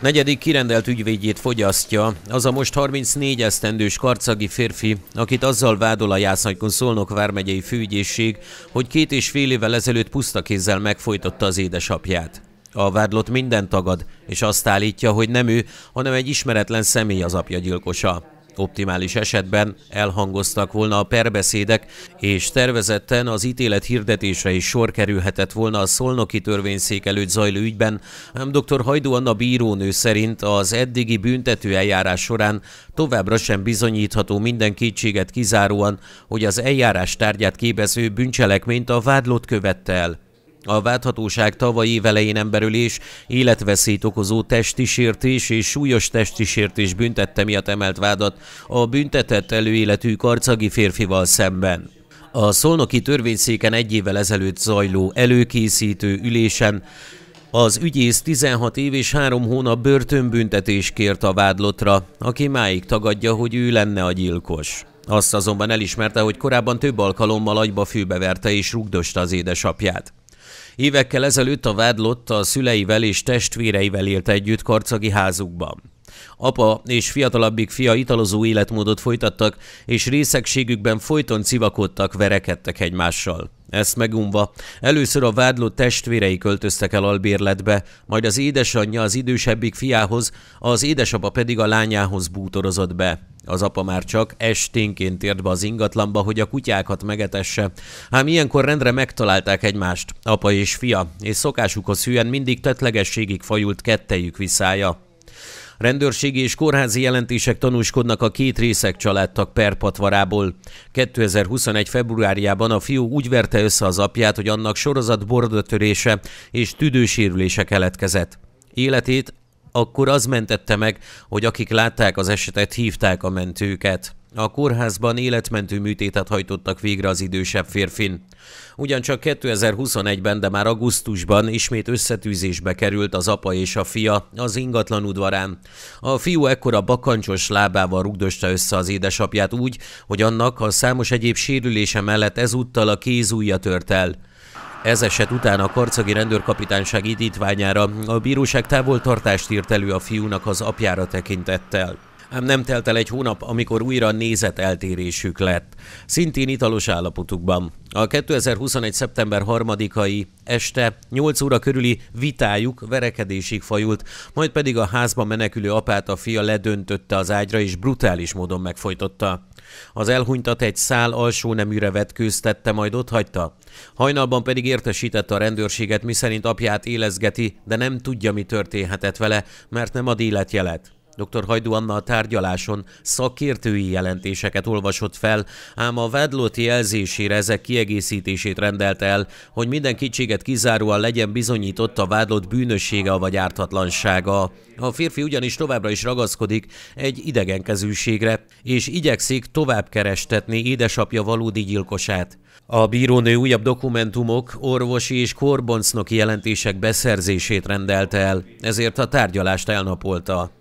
Negyedik kirendelt ügyvédjét fogyasztja, az a most 34 esztendős karcagi férfi, akit azzal vádol a Jásznagykon Szolnok vármegyei főügyészség, hogy két és fél évvel ezelőtt puszta kézzel megfojtotta az édesapját. A vádlott minden tagad, és azt állítja, hogy nem ő, hanem egy ismeretlen személy az apja gyilkosa. Optimális esetben elhangoztak volna a perbeszédek, és tervezetten az ítélet hirdetése is sor kerülhetett volna a szolnoki törvényszék előtt zajló ügyben, ám dr. Hajdu Anna bírónő szerint az eddigi büntető eljárás során továbbra sem bizonyítható minden kétséget kizáróan, hogy az eljárás tárgyát képező bűncselekményt a vádlott követte el. A vádhatóság tavalyi évelején emberülés, életveszélyt okozó testi sértés és súlyos testi sértés büntette miatt emelt vádat a büntetett előéletű karcagi férfival szemben. A szolnoki törvényszéken egy évvel ezelőtt zajló előkészítő ülésen az ügyész 16 év és 3 hónap börtönbüntetés kért a vádlotra, aki máig tagadja, hogy ő lenne a gyilkos. Azt azonban elismerte, hogy korábban több alkalommal agyba főbeverte és rugdosta az édesapját. Évekkel ezelőtt a vádlott a szüleivel és testvéreivel élt együtt karcagi házukban. Apa és fiatalabbik fia italozó életmódot folytattak, és részegségükben folyton civakodtak, verekedtek egymással. Ezt megunva, először a vádló testvérei költöztek el albérletbe, majd az édesanyja az idősebbik fiához, az édesapa pedig a lányához bútorozott be. Az apa már csak esténként ért be az ingatlanba, hogy a kutyákat megetesse. Ám ilyenkor rendre megtalálták egymást, apa és fia, és szokásukhoz hűen mindig tetlegességig fajult kettejük viszája. Rendőrségi és kórházi jelentések tanúskodnak a két részek családtag perpatvarából. 2021. februárjában a fiú úgy verte össze az apját, hogy annak sorozat bordatörése és tüdősérülése keletkezett. Életét akkor az mentette meg, hogy akik látták az esetet, hívták a mentőket. A kórházban életmentő műtétet hajtottak végre az idősebb férfin. Ugyancsak 2021-ben, de már augusztusban ismét összetűzésbe került az apa és a fia az ingatlan udvarán. A fiú a bakancsos lábával rugdosta össze az édesapját úgy, hogy annak a számos egyéb sérülése mellett ezúttal a kézújja tört el. Ez eset után a karcagi rendőrkapitányság indítványára a bíróság távoltartást írt elő a fiúnak az apjára tekintettel. Ám hát nem telt el egy hónap, amikor újra nézet eltérésük lett. Szintén italos állapotukban. A 2021. szeptember 3-ai este 8 óra körüli vitájuk verekedésig fajult, majd pedig a házba menekülő apát a fia ledöntötte az ágyra és brutális módon megfojtotta. Az elhunytat egy szál alsó neműre vetkőztette, majd ott hagyta. Hajnalban pedig értesítette a rendőrséget, miszerint apját élezgeti, de nem tudja, mi történhetett vele, mert nem ad életjelet. Dr. Hajdu Anna a tárgyaláson szakértői jelentéseket olvasott fel, ám a vádlott jelzésére ezek kiegészítését rendelt el, hogy minden kétséget kizáróan legyen bizonyított a vádlott bűnössége vagy ártatlansága. A férfi ugyanis továbbra is ragaszkodik egy idegenkezűségre, és igyekszik tovább kerestetni édesapja valódi gyilkosát. A bírónő újabb dokumentumok, orvosi és korboncnoki jelentések beszerzését rendelte el, ezért a tárgyalást elnapolta.